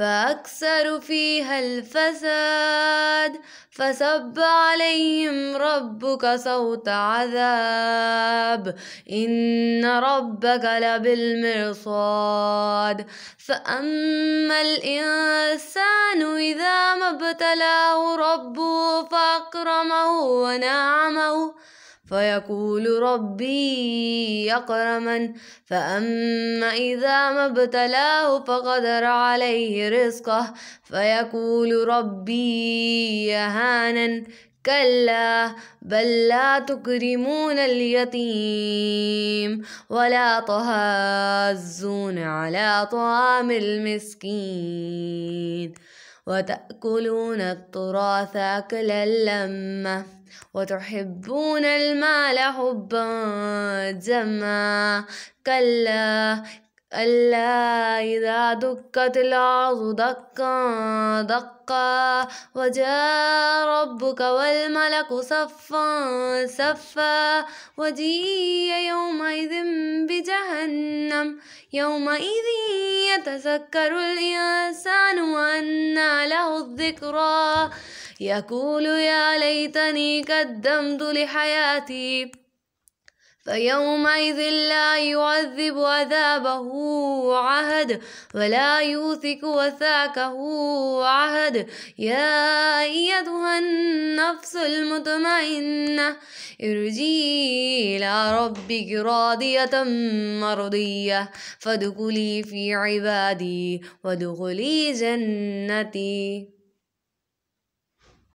فأكثر فيها الفساد فسب عليهم ربك صوت عذاب إن ربك لبالمرصاد فأما الإنسان إذا ما ابتلاه ربه فأكرمه ونعمه فيقول ربي يقرمن فأما إذا ما ابتلاه فقدر عليه رزقه فيقول ربي يهانن كلا بل لا تكرمون اليتيم ولا تهازون على طعام المسكين وتأكلون التراث أكلا لما وتحبون المال حبا جما كلا ألا إذا دكت الأرض دكا دقا وجاء ربك والملك صفا صفا وجيء يومئذ بجهنم يومئذ يتذكر الإنسان وأنى له الذكرى يقول يا ليتني قدمت لحياتي فيومئذ لا يعذب عذابه عهد ولا يوثق وثاقه عهد يا أيتها النفس المطمئنة ارجي إلى ربك راضية مرضية فادخلي في عبادي وادخلي جنتي